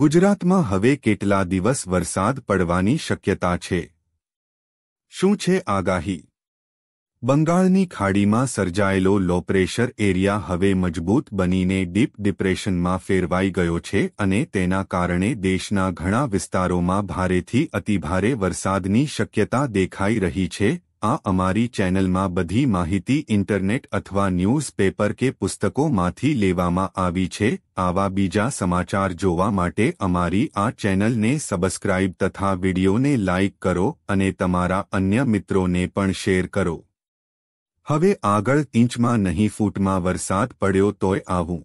ગુજરાતમાં હવે કેટલા દિવસ વરસાદ પડવાની શક્યતા છે શું છે આગાહી બંગાળની ખાડીમાં સર્જાયેલો લો પ્રેશર એરિયા હવે મજબૂત બનીને ડીપ ડિપ્રેશનમાં ફેરવાઈ ગયો છે અને તેના કારણે દેશના ઘણા વિસ્તારોમાં ભારેથી અતિભારે વરસાદની શક્યતા દેખાઈ રહી છે આ અમારી ચેનલમાં બધી માહિતી ઇન્ટરનેટ અથવા ન્યૂઝપેપર કે પુસ્તકોમાંથી લેવામાં આવી છે આવા બીજા સમાચાર જોવા માટે અમારી આ ચેનલને સબસ્ક્રાઇબ તથા વિડીયોને લાઇક કરો અને તમારા અન્ય મિત્રોને પણ શેર કરો હવે આગળ ઇંચમાં નહીં ફૂટમાં વરસાદ પડ્યો તોય આવું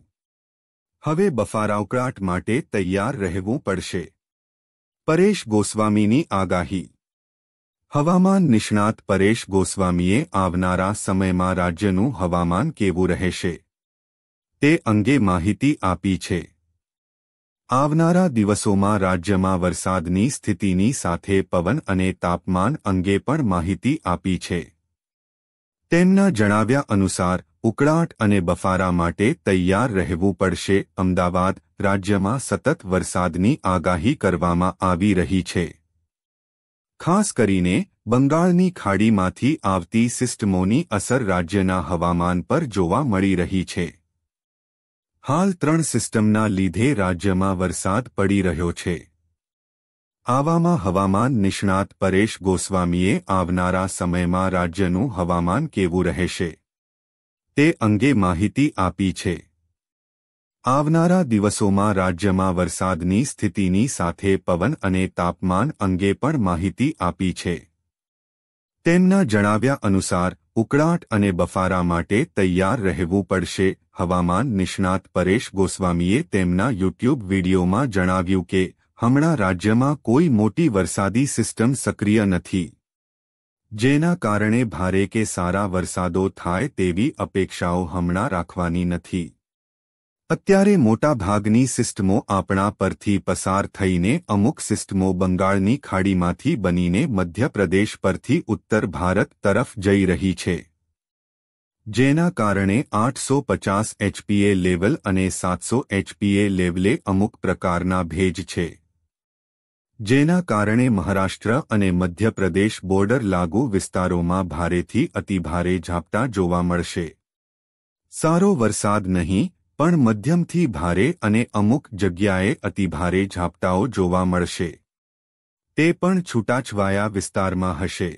હવે બફારાવકરાટ માટે તૈયાર રહેવું પડશે પરેશ ગોસ્વામીની આગાહી હવામાન નિષ્ણાત પરેશ ગોસ્વામીએ આવનારા સમયમાં રાજ્યનું હવામાન કેવું રહેશે તે અંગે માહિતી આપી છે આવનારા દિવસોમાં રાજ્યમાં વરસાદની સ્થિતિની સાથે પવન અને તાપમાન અંગે પણ માહિતી આપી છે તેમના જણાવ્યા અનુસાર ઉકળાટ અને બફારા માટે તૈયાર રહેવું પડશે અમદાવાદ રાજ્યમાં સતત વરસાદની આગાહી કરવામાં આવી રહી છે ખાસ કરીને બંગાળની ખાડીમાંથી આવતી સિસ્ટમોની અસર રાજ્યના હવામાન પર જોવા મળી રહી છે હાલ ત્રણ સિસ્ટમના લીધે રાજ્યમાં વરસાદ પડી રહ્યો છે આવામાં હવામાન નિષ્ણાત પરેશ ગોસ્વામીએ આવનારા સમયમાં રાજ્યનું હવામાન કેવું રહેશે તે અંગે માહિતી આપી છે આવનારા દિવસોમાં રાજ્યમાં વરસાદની સ્થિતિની સાથે પવન અને તાપમાન અંગે પણ માહિતી આપી છે તેમના જણાવ્યા અનુસાર ઉકળાટ અને બફારા માટે તૈયાર રહેવું પડશે હવામાન નિષ્ણાત પરેશ ગોસ્વામીએ તેમના યુટ્યુબ વીડિયોમાં જણાવ્યું કે હમણાં રાજ્યમાં કોઈ મોટી વરસાદી સિસ્ટમ સક્રિય નથી જેના કારણે ભારે કે સારા વરસાદો થાય તેવી અપેક્ષાઓ હમણાં રાખવાની નથી અત્યારે મોટાભાગની સિસ્ટમો આપણા પરથી પસાર થઈને અમુક સિસ્ટમો બંગાળની ખાડીમાંથી બનીને મધ્યપ્રદેશ પરથી ઉત્તર ભારત તરફ જઈ રહી છે જેના કારણે આઠસો પચાસ એચપીએ લેવલ અને સાતસો એચપીએ લેવલે અમુક પ્રકારના ભેજ છે જેના કારણે મહારાષ્ટ્ર અને મધ્યપ્રદેશ બોર્ડર લાગુ વિસ્તારોમાં ભારેથી અતિભારે ઝાપટા જોવા મળશે સારો વરસાદ નહીં પણ મધ્યમથી ભારે અને અમુક જગ્યાએ અતિભારે ઝાપટાઓ જોવા મળશે તે પણ છૂટાછવાયા વિસ્તારમાં હશે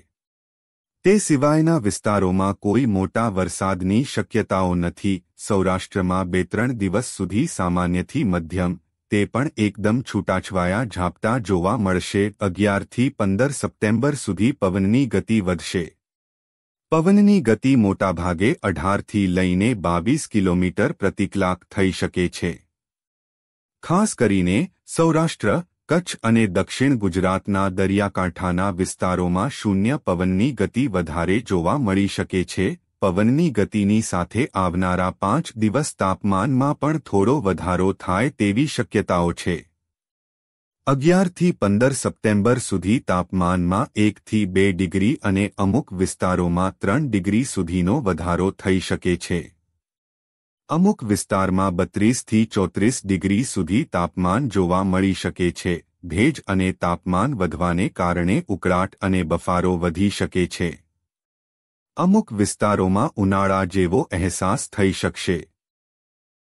તે સિવાયના વિસ્તારોમાં કોઈ મોટા વરસાદની શક્યતાઓ નથી સૌરાષ્ટ્રમાં બે ત્રણ દિવસ સુધી સામાન્યથી મધ્યમ તે પણ એકદમ છૂટાછવાયા ઝાપટા જોવા મળશે અગિયારથી પંદર સપ્ટેમ્બર સુધી પવનની ગતિ વધશે પવનની ગતિ મોટાભાગે અઢારથી લઈને બાવીસ કિલોમીટર પ્રતિ થઈ શકે છે ખાસ કરીને સૌરાષ્ટ્ર કચ્છ અને દક્ષિણ ગુજરાતના દરિયાકાંઠાના વિસ્તારોમાં શૂન્ય પવનની ગતિ વધારે જોવા મળી શકે છે પવનની ગતિની સાથે આવનારા પાંચ દિવસ તાપમાનમાં પણ થોડો વધારો થાય તેવી શક્યતાઓ છે અગિયારથી પંદર સપ્ટેમ્બર સુધી તાપમાનમાં એકથી બે ડિગ્રી અને અમુક વિસ્તારોમાં ત્રણ ડિગ્રી સુધીનો વધારો થઈ શકે છે અમુક વિસ્તારમાં બત્રીસથી ચોત્રીસ ડિગ્રી સુધી તાપમાન જોવા મળી શકે છે ભેજ અને તાપમાન વધવાને કારણે ઉકળાટ અને બફારો વધી શકે છે અમુક વિસ્તારોમાં ઉનાળા જેવો અહેસાસ થઈ શકશે